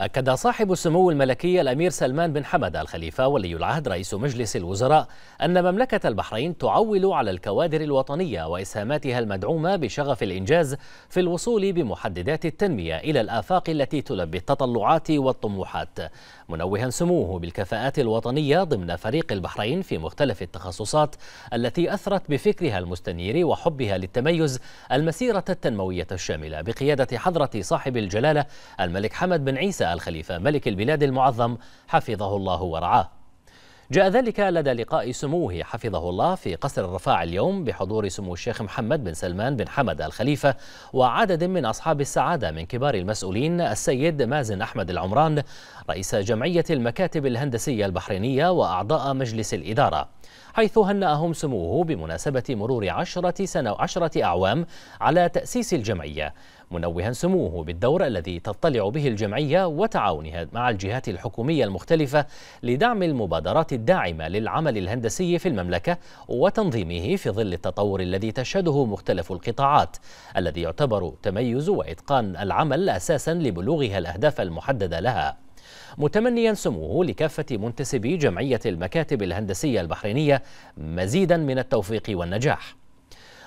أكد صاحب السمو الملكي الأمير سلمان بن حمد الخليفة ولي العهد رئيس مجلس الوزراء أن مملكة البحرين تعول على الكوادر الوطنية وإسهاماتها المدعومة بشغف الإنجاز في الوصول بمحددات التنمية إلى الآفاق التي تلبي التطلعات والطموحات منوها سموه بالكفاءات الوطنية ضمن فريق البحرين في مختلف التخصصات التي أثرت بفكرها المستنير وحبها للتميز المسيرة التنموية الشاملة بقيادة حضرة صاحب الجلالة الملك حمد بن عيسى الخليفة ملك البلاد المعظم حفظه الله ورعاه جاء ذلك لدى لقاء سموه حفظه الله في قصر الرفاع اليوم بحضور سمو الشيخ محمد بن سلمان بن حمد الخليفة وعدد من أصحاب السعادة من كبار المسؤولين السيد مازن أحمد العمران رئيس جمعية المكاتب الهندسية البحرينية وأعضاء مجلس الإدارة حيث هنأهم سموه بمناسبة مرور عشرة, سنة عشرة أعوام على تأسيس الجمعية منوها سموه بالدور الذي تطلع به الجمعية وتعاونها مع الجهات الحكومية المختلفة لدعم المبادرات الداعمة للعمل الهندسي في المملكة وتنظيمه في ظل التطور الذي تشهده مختلف القطاعات الذي يعتبر تميز وإتقان العمل أساسا لبلوغها الأهداف المحددة لها متمنيا سموه لكافة منتسبي جمعية المكاتب الهندسية البحرينية مزيدا من التوفيق والنجاح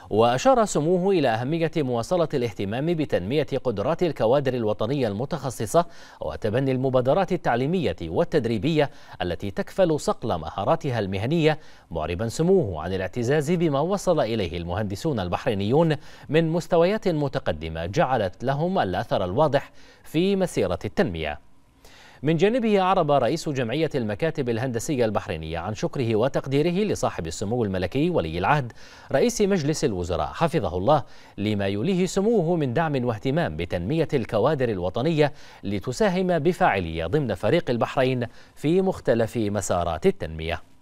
وأشار سموه إلى أهمية مواصلة الاهتمام بتنمية قدرات الكوادر الوطنية المتخصصة وتبني المبادرات التعليمية والتدريبية التي تكفل صقل مهاراتها المهنية معربا سموه عن الاعتزاز بما وصل إليه المهندسون البحرينيون من مستويات متقدمة جعلت لهم الأثر الواضح في مسيرة التنمية من جانبه عرب رئيس جمعية المكاتب الهندسية البحرينية عن شكره وتقديره لصاحب السمو الملكي ولي العهد رئيس مجلس الوزراء حفظه الله لما يوليه سموه من دعم واهتمام بتنمية الكوادر الوطنية لتساهم بفاعلية ضمن فريق البحرين في مختلف مسارات التنمية